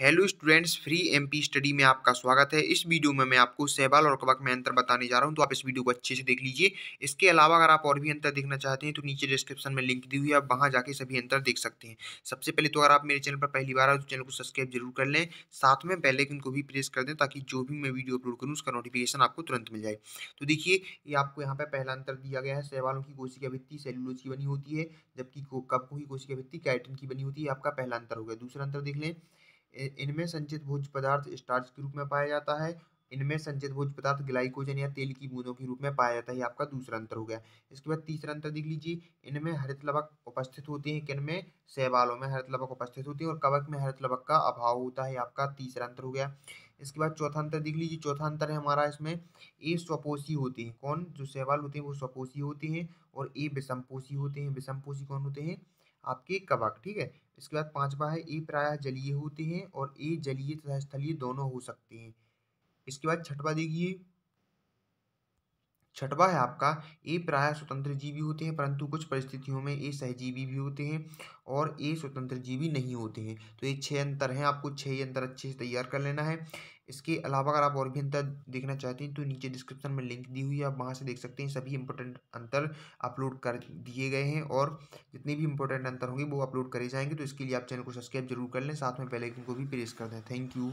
hello students free MP study में आपका स्वागत है इस वीडियो में मैं आपको सहवाल और कबक में अंतर बताने जा रहा हूं तो आप इस वीडियो को अच्छे से देख लीजिए इसके अलावा अगर आप और भी अंतर देखना चाहते हैं तो नीचे डिस्क्रिप्शन में लिंक दी हुई है आप वहां जाके सभी अंतर देख सकते हैं सबसे पहले तो अगर आप मेरे चैनल पर पहली बार आए तो चैनल को सब्सक्राइब जरूर कर लें साथ में बेलाइकन को भी प्रेस कर दें ताकि जो भी मैं वीडियो अपलोड करूँ उसका नोटिफिकेशन आपको तुरंत मिल जाए तो देखिए ये आपको यहाँ पर पहला अंतर दिया गया है सहबालों की की भित्ति सेलुलोज की बनी होती है जबकि कप की कोशिका भित्ति कैटन की बनी होती है आपका पहला अंतर हो गया दूसरा अंतर देख लें इनमें संचित भोज पदार्थ स्टार्च के रूप में पाया जाता है इनमें संचित भोज पदार्थ ग्लाइकोजन या तेल की बूंदों के रूप में पाया जाता है ये आपका दूसरा अंतर हो गया इसके बाद तीसरा अंतर देख लीजिए इनमें हरित लवक उपस्थित होते हैं किन में सहवालों में हरित लवक उपस्थित होते हैं और कवक में हरित लवक का अभाव होता है आपका तीसरा अंतर हो गया इसके बाद चौथा अंतर देख लीजिए चौथा अंतर है हमारा इसमें ए स्वपोषी होते हैं कौन जो सहवाल होते हैं वो स्वपोषी होते हैं और ए विषमपोषी होते हैं विषमपोषी कौन होते हैं आपके कवक ठीक है इसके बाद पांचवा है ए प्रायः जलीय होते हैं और ए जलीय तथा स्थलीय दोनों हो सकते हैं इसके बाद छठवा देखिए छठवा है आपका ए प्राय स्वतंत्र जीवी होते हैं परंतु कुछ परिस्थितियों में ए सहजीवी भी होते हैं और ए स्वतंत्र जीवी नहीं होते हैं तो ये छः अंतर हैं आपको छः ही अंतर अच्छे से तैयार कर लेना है इसके अलावा अगर आप और भी अंतर देखना चाहते हैं तो नीचे डिस्क्रिप्शन में लिंक दी हुई है आप वहाँ से देख सकते हैं सभी इंपॉर्टेंट अंतर अपलोड कर दिए गए हैं और जितने भी इंपॉर्टेंट अंतर होंगे वो अपलोड करे जाएंगे तो इसके लिए आप चैनल को सब्सक्राइब जरूर कर लें साथ में पहले आइकन को भी प्रेस कर दें थैंक यू